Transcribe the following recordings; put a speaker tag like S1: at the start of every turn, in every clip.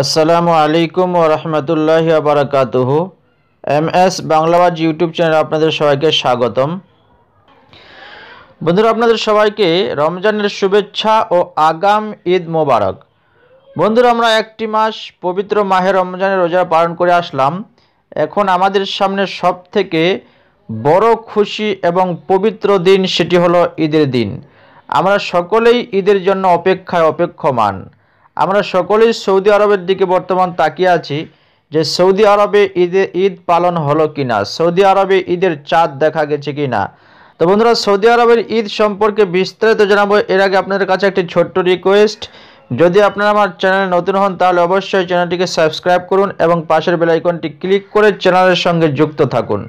S1: আসসালামু আলাইকুম ও রহমতুল্লাহ বারাকাতুহ M S Banglabaz YouTube channel আপনাদের সবাইকে স্বাগতম বন্ধুরা আপনাদের সবাইকে রমজানের শুভেচ্ছা ও আগাম ঈদ মোবারক বন্ধুরা আমরা একটি মাস পবিত্র মাহে রমজানের রোজা পালন করে আসলাম এখন আমাদের সামনে সব থেকে বড় খুশি এবং পবিত্র দিন সেটি হলো ঈদের দিন আমরা সকলেই ঈদের জন্য অপেক্ষায় অপেক্ষমান আমরা সকলেই সৌদি আরবের দিকে বর্তমান তাকিয়ে আছি যে সৌদি আরবে ঈদে ঈদ পালন হলো কি না সৌদি আরবে ঈদের চাঁদ দেখা গেছে কি না তো বন্ধুরা সৌদি আরবের ঈদ সম্পর্কে বিস্তারিত জানাবো এর আগে আপনাদের কাছে একটি ছোট্ট রিকোয়েস্ট যদি আপনারা আমার চ্যানেলে নতুন হন তাহলে অবশ্যই চ্যানেলটিকে সাবস্ক্রাইব করুন এবং পাশের বেলাইকনটি ক্লিক করে চ্যানেলের সঙ্গে যুক্ত থাকুন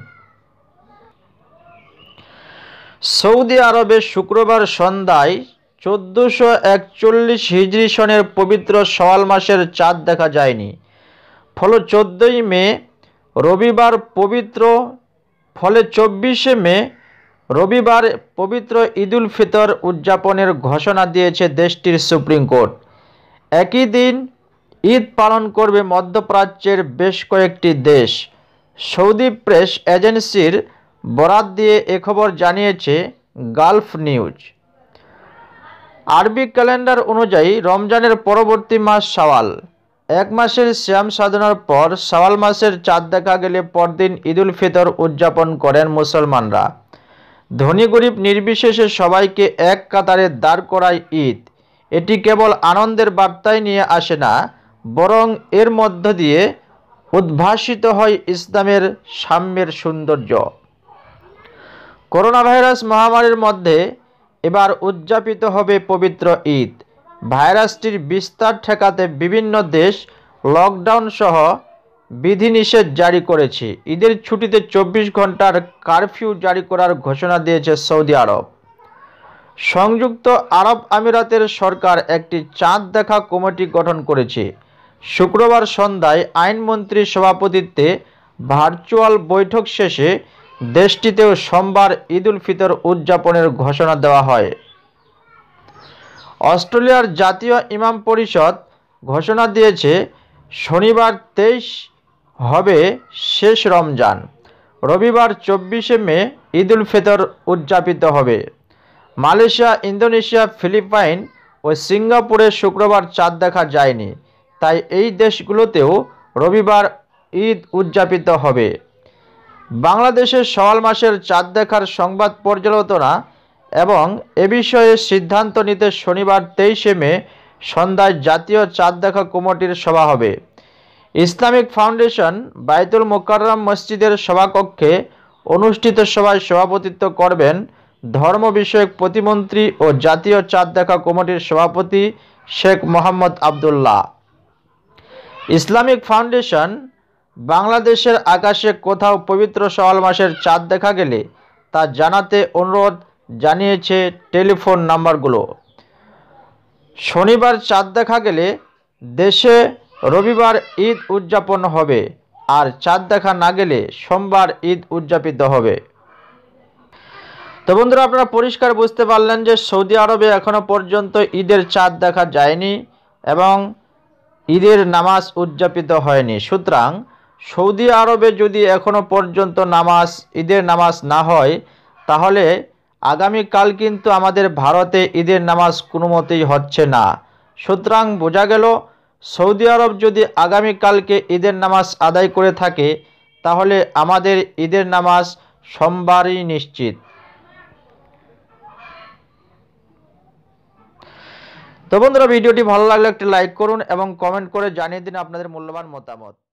S1: সৌদি আরবে শুক্রবার সন্ধ্যায় চোদ্দোশো একচল্লিশ হিজরি সনের পবিত্র সওয়াল মাসের চাঁদ দেখা যায়নি ফলে চোদ্দোই মে রবিবার পবিত্র ফলে চব্বিশে মে রবিবার পবিত্র ঈদুল ফিতর উদযাপনের ঘোষণা দিয়েছে দেশটির সুপ্রিম কোর্ট একই দিন ঈদ পালন করবে মধ্যপ্রাচ্যের বেশ কয়েকটি দেশ সৌদি প্রেস এজেন্সির বরাত দিয়ে এ খবর জানিয়েছে গালফ নিউজ আরবি ক্যালেন্ডার অনুযায়ী রমজানের পরবর্তী মাস সওয়াল এক মাসের শ্যাম সাধনার পর শাওয়াল মাসের চাঁদ দেখা গেলে পরদিন ঈদুল ফিতর উদযাপন করেন মুসলমানরা ধনী গরিব নির্বিশেষে সবাইকে এক কাতারে দাঁড় করায় ঈদ এটি কেবল আনন্দের বার্তায় নিয়ে আসে না বরং এর মধ্য দিয়ে উদ্ভাসিত হয় ইসলামের সাম্যের সৌন্দর্য করোনা ভাইরাস মহামারীর মধ্যে এবার উদযাপিত হবে পবিত্র ঈদ ভাইরাসটির বিস্তার ঠেকাতে বিভিন্ন দেশ লকডাউন সহ বিধিনিষেধ জারি করেছে ঈদের ছুটিতে চব্বিশ ঘন্টার কারফিউ জারি করার ঘোষণা দিয়েছে সৌদি আরব সংযুক্ত আরব আমিরাতের সরকার একটি চাঁদ দেখা কমিটি গঠন করেছে শুক্রবার সন্ধ্যায় আইনমন্ত্রীর সভাপতিত্বে ভার্চুয়াল বৈঠক শেষে দেশটিতেও সোমবার ঈদুল ফিতর উদযাপনের ঘোষণা দেওয়া হয় অস্ট্রেলিয়ার জাতীয় ইমাম পরিষদ ঘোষণা দিয়েছে শনিবার তেইশ হবে শেষ রমজান রবিবার চব্বিশে মে ঈদুল ফিতর উদযাপিত হবে মালয়েশিয়া ইন্দোনেশিয়া ফিলিপাইন ও সিঙ্গাপুরে শুক্রবার চাঁদ দেখা যায়নি তাই এই দেশগুলোতেও রবিবার ঈদ উদযাপিত হবে বাংলাদেশের সওয়াল মাসের চাঁদ দেখার সংবাদ পর্যালোচনা এবং এ বিষয়ে সিদ্ধান্ত নিতে শনিবার তেইশে মে সন্ধ্যায় জাতীয় চাঁদ দেখা কমিটির সভা হবে ইসলামিক ফাউন্ডেশন বায়তুল মোকাররম মসজিদের সভাকক্ষে অনুষ্ঠিত সভায় সভাপতিত্ব করবেন ধর্ম বিষয়ক প্রতিমন্ত্রী ও জাতীয় চাঁদ দেখা কমিটির সভাপতি শেখ মোহাম্মদ আবদুল্লাহ ইসলামিক ফাউন্ডেশন বাংলাদেশের আকাশে কোথাও পবিত্র সওয়াল মাসের চাঁদ দেখা গেলে তা জানাতে অনুরোধ জানিয়েছে টেলিফোন নাম্বারগুলো শনিবার চাঁদ দেখা গেলে দেশে রবিবার ঈদ উদযাপন হবে আর চাঁদ দেখা না গেলে সোমবার ঈদ উদযাপিত হবে তো বন্ধুরা আপনারা পরিষ্কার বুঝতে পারলেন যে সৌদি আরবে এখনও পর্যন্ত ঈদের চাঁদ দেখা যায়নি এবং ঈদের নামাজ উদযাপিত হয়নি সুতরাং সৌদি আরবে যদি এখনো পর্যন্ত নামাজ ঈদের নামাজ না হয় তাহলে আগামীকাল কিন্তু আমাদের ভারতে ঈদের নামাজ কোনো মতেই হচ্ছে না সুতরাং বোঝা গেল সৌদি আরব যদি আগামীকালকে ঈদের নামাজ আদায় করে থাকে তাহলে আমাদের ঈদের নামাজ সোমবারই নিশ্চিত তো বন্ধুরা ভিডিওটি ভালো লাগলে একটি লাইক করুন এবং কমেন্ট করে জানিয়ে দিন আপনাদের মূল্যবান মতামত